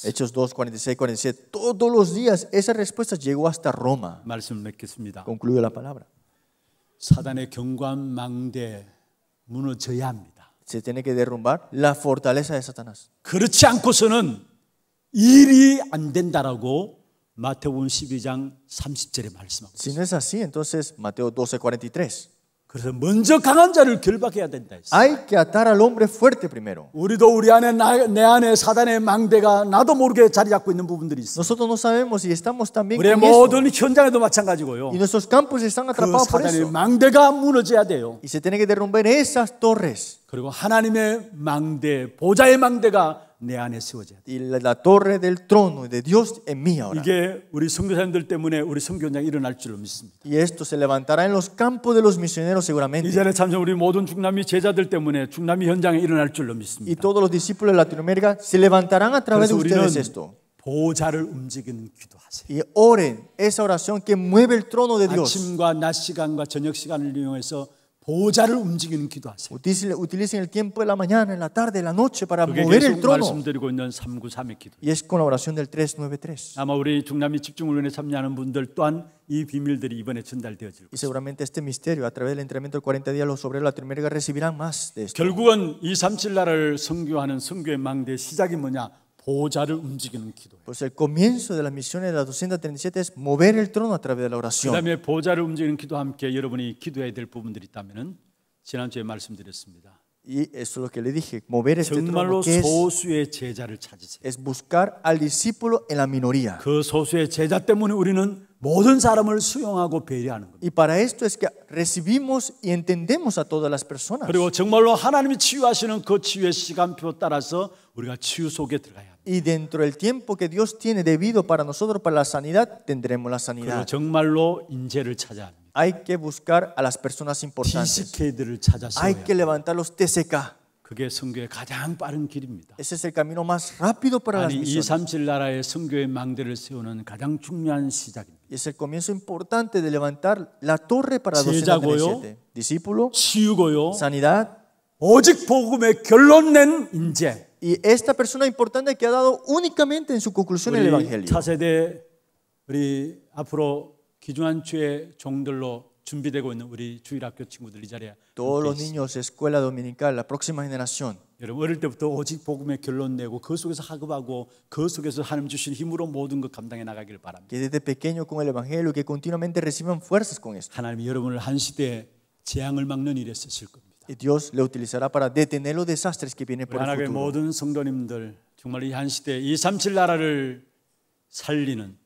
Hechos 2, 46, 47. Todos los días esa respuesta llegó hasta Roma. Concluyo la palabra. Se tiene que derrumbar la fortaleza de Satanás. Si no es así, entonces Mateo 12, 43. 그래서 먼저 강한 자를 결박해야 된다 했어요. Hay que atar al hombre fuerte primero. 우리도 우리 안에 나, 내 안에 사단의 망대가 나도 모르게 자리 잡고 있는 부분들이 있어. Nosotros no sabemos y estamos también 우리의 모든 eso. 현장에도 마찬가지고요. Y nuestros campos están atrapados 그 por eso. 망대가 무너져야 돼요. Y se tiene que derrumbar esas torres. 그리고 하나님의 망대, 보좌의 망대가 내 안에 세워져야 돼. La torre del trono de Dios en mí ahora. 이게 우리 선교사님들 때문에 우리 선교장 일어날 줄로 믿습니다. Y esto se levantará en los campos de los misioneros seguramente. 이전에 참석 우리 모든 중남미 제자들 때문에 중남미 현장에 일어날 줄로 믿습니다. Y todos los discípulos de Latinoamérica se levantarán a través de ustedes esto. 보호자를 움직이는 기도하세요. Y oren esa oración que mueve el trono de Dios. 아침과 낮 시간과 저녁 시간을 이용해서 보좌를 움직이는 기도하세요. Utilicen el tiempo de la mañana, en la tarde, en la noche para mover el trono. 말씀드리고 있는 393의 기도. Y es con la oración del 393. 아마 우리 중남미 집중훈련에 참여하는 분들 또한 이 비밀들이 이번에 전달되어질 것입니다. Y seguramente este misterio a través del entrenamiento de 40 días los obreros latinoamericanos recibirán más de esto. 결국은 이37 나라를 선교하는 선교의 망대의 시작이 뭐냐? 보좌를 움직이는 기도. Pues el comienzo de las misiones de las 237 es mover el trono a través de la oración. 그다음에 보좌를 움직이는 기도와 함께 여러분이 기도해야 될 부분들이 있다면은 지난주에 말씀드렸습니다. Y eso es lo que le dije, mover este trono que es, es buscar al discípulo en la minoría. 그 소수의 제자 때문에 우리는 모든 사람을 수용하고 배려하는 겁니다. Y para esto es que recibimos y entendemos a todas las personas. 그리고 정말로 하나님이 치유하시는 그 치유의 시간표 따라서 우리가 치유 속에 들어가야 Y dentro del tiempo que Dios tiene debido para nosotros para la sanidad, tendremos la sanidad. 그리고 정말로 인재를 찾아야 합니다. Hay que buscar a las personas importantes. TCK들을 찾아서야 Hay que levantar los TCK. 그게 선교의 가장 빠른 길입니다. Ese es el camino más rápido para las 아니 misiones. 237 나라의 선교의 망대를 세우는 가장 중요한 시작입니다. Es el comienzo importante de levantar la torre para 237. Discípulo, 치유고요. sanidad. 오직 복음의 결론 낸 인재. Y esta persona importante que ha dado únicamente en su conclusión el Evangelio. 앞으로 종들로 준비되고 있는 우리 주일학교 Todos los niños escuela dominical, la próxima generación. 오직 복음의 결론 내고 그 속에서 그 속에서 하나님 힘으로 모든 것 감당해 Que desde pequeño con el evangelio que continuamente reciban fuerzas con esto. 한 재앙을 막는 Dios le utilizará para detener los desastres que vienen por el futuro. 모든 성도님들 정말 이 한 시대 237 나라를 살리는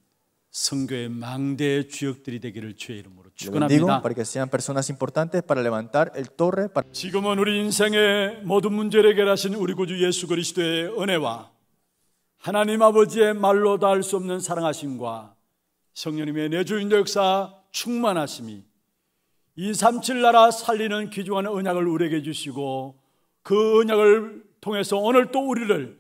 선교의 망대의 주역들이 되기를 주의 이름으로 축원합니다. para que sean personas importantes para levantar el torre para 지금은 우리 인생의 모든 문제를 해결하신 우리 구주 예수 그리스도의 은혜와 하나님 아버지의 말로 다할수 없는 사랑하심과 성령님의 내주인 역사 충만하심이 237 나라 살리는 귀중한 언약을 우리에게 주시고 그 언약을 통해서 오늘 또 우리를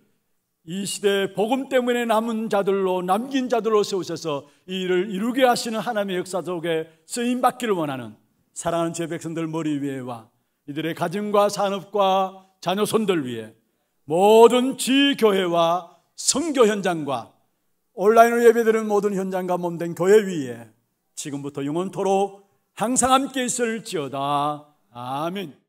이 시대 의 복음 때문에 남은 자들로 남긴 자들로 세우셔서 이 일을 이루게 하시는 하나님의 역사 속에 쓰임 받기를 원하는 사랑하는 제 백성들 머리 위에와 이들의 가정과 산업과 자녀 손들 위에 모든 지교회와 성교 현장과 온라인으로 예배드리는 모든 현장과 몸된 교회 위에 지금부터 영원토록 항상 함께 있을지어다. 아멘.